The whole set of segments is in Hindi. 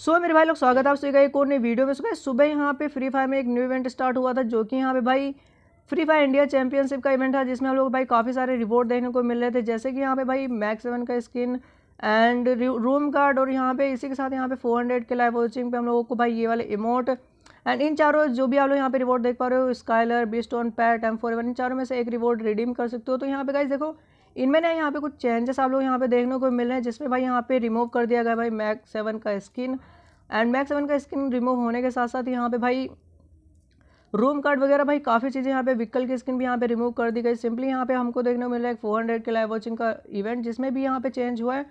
सो so, मेरे भाई लोग स्वागत है आप सभी का एक और नई वीडियो में सुबह सुबह यहाँ पे फ्री फायर में एक न्यू इवेंट स्टार्ट हुआ था जो कि यहाँ पे भाई फ्री फायर इंडिया चैंपियनशिप का इवेंट था जिसमें हम लोग भाई काफ़ी सारे रिवॉर्ड देखने को मिल रहे थे जैसे कि यहाँ पे भाई मैक्स सेवन का स्किन एंड रूम कार्ड और यहाँ पे इसी के साथ यहाँ पे फोर हंड्रेड के लाइव वॉचिंग पे हम लोगों को भाई ये वाले इमोट एंड इन चारों जो भी आप लोग यहाँ पे रिवॉर्ड देख पा रहे हो Skyler B stone Pat M four इन चारों में से एक रिवॉर्ड रिडीम कर सकते हो तो यहाँ पे गाइज देखो इनमें ना यहाँ पे कुछ चेंजेस आप लोग यहाँ पे देखने को मिल रहे हैं जिसमें भाई यहाँ पे रिमूव कर दिया गया भाई मैक सेवन का स्किन एंड मैक सेवन का स्किन रिमूव होने के साथ साथ यहाँ पे भाई रूम कार्ड वगैरह भाई काफ़ी चीज़ें यहाँ पे विकल की स्किन भी यहाँ पे रिमूव कर दी गई सिंपली यहाँ पे हमको देखने को मिल रहा है फोर हंड्रेड के लाइव वॉचिंग का इवेंट जिसमें भी यहाँ पे चेंज हुआ है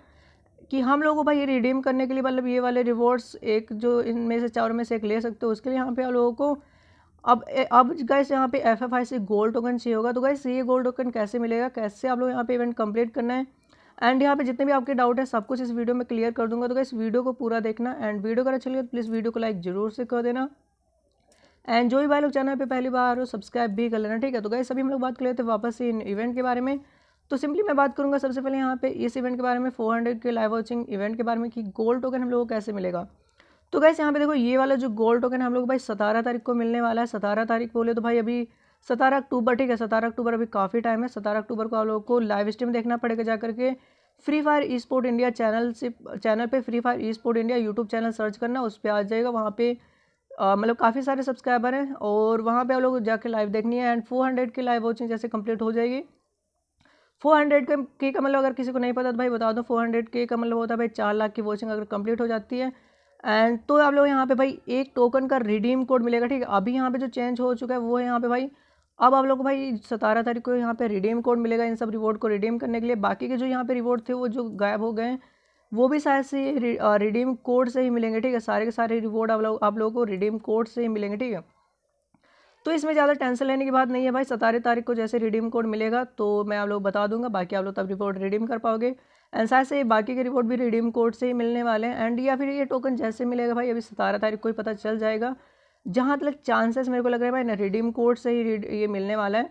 कि हम लोगों को भाई ये रिडीम करने के लिए मतलब ये वाले रिवॉर्ड्स एक जो इनमें से चारों में से एक ले सकते हो उसके लिए यहाँ पे आप लोगों को अब अब गाइस यहाँ पे एफ एफ आई से गोल्ड टोकन चाहिए होगा तो गाइस ये गोल्ड टोकन कैसे मिलेगा कैसे आप लोग यहाँ पे इवेंट कंप्लीट करना है एंड यहाँ पे जितने भी आपके डाउट है सब कुछ इस वीडियो में क्लियर कर दूंगा तो गाइस वीडियो को पूरा देखना एंड वीडियो अगर अच्छा लगे तो प्लीज़ वीडियो को लाइक जरूर से कर देना एंड जो भी भाई लोग चैनल पर पहली बार हो सब्सक्राइब भी कर लेना ठीक है तो गाइस अभी हम लोग बात कर लेते हैं वापस इन इवेंट के बारे में तो सिंपली मैं बात करूँगा सबसे पहले यहाँ पे इस इवेंट के बारे में फोर के लाइव वॉचिंग इवेंट के बारे में कि गोल्ड टोकन हम लोग को कैसे मिलेगा तो गैस यहाँ पे देखो ये वाला जो गोल्ड टोकन हम लोग भाई सतारह तारीख को मिलने वाला है सतारह तारीख बोले तो भाई अभी सतारह अक्टूबर ठीक है सतारह अक्टूबर अभी काफ़ी टाइम है सतारह अक्टूबर को आप लोगों को लाइव स्ट्रीम देखना पड़ेगा जा करके free fire e sport India channel से चैनल पे free fire e sport India YouTube channel search करना उस पर आ जाएगा वहाँ पे मतलब काफ़ी सारे सब्सक्राइबर हैं और वहाँ पे आप लोग जाके लाइव देखनी है एंड फोर हंड्रेड की लाइव वॉचिंग जैसे कंप्लीट हो जाएगी फोर हंड्रेड के का मतलब अगर किसी को नहीं पता तो भाई बता दो फोर हंड्रेड के का मतलब होता है भाई चार लाख की वॉचिंग अगर कंप्लीट हो जाती है एंड तो आप लोग यहाँ पे भाई एक टोकन का रिडीम कोड मिलेगा ठीक है अभी यहाँ पे जो चेंज हो चुका है वो है यहाँ पे भाई अब आप लोग को भाई सतारह तारीख को यहाँ पे रिडीम कोड मिलेगा इन सब रिवॉर्ड को रिडीम करने के लिए बाकी के जो यहाँ पे रिवॉर्ड थे वो जो गायब हो गए वो भी शायद से रिडीम कोड uh, से ही मिलेंगे ठीक है सारे के सारे रिवॉर्ड आप लोग आप लोगों को रिडीम कोड से ही मिलेंगे ठीक है तो इसमें ज़्यादा टेंशन लेने की बात नहीं है भाई सतारह तारीख को जैसे रिडीम कोड मिलेगा तो मैं आप लोग बता दूंगा बाकी आप लोग तब रिपोर्ट रिडीम कर पाओगे एंड साथ से बाकी के रिपोर्ट भी रिडीम कोड से ही मिलने वाले हैं एंड या फिर ये टोकन जैसे मिलेगा भाई अभी सतारह तारीख को ही पता चल जाएगा जहाँ तक चांसेस मेरे को लग रहा है भाई ना रिडीम कोड से ही ये मिलने वाला है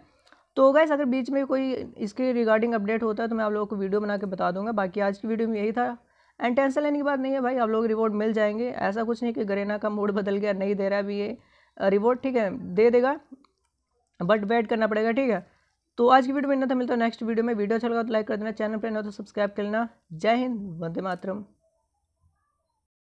तो गैस अगर बीच में कोई इसके रिगार्डिंग अपडेट होता है तो मैं आप लोगों को वीडियो बना के बता दूंगा बाकी आज की वीडियो में यही था एंड टेंशन लेने की बात नहीं है भाई आप लोग रिपोर्ट मिल जाएंगे ऐसा कुछ नहीं कि गरेना का मूड बदल गया नहीं दे रहा भी ये रिवॉर्ड ठीक है दे देगा बट वेट करना पड़ेगा ठीक है तो आज की वीडियो में इतना था मिलता है नेक्स्ट वीडियो में वीडियो अच्छा लगा तो लाइक कर देना चैनल पर ना तो सब्सक्राइब कर लेना जय हिंद वंदे मातरम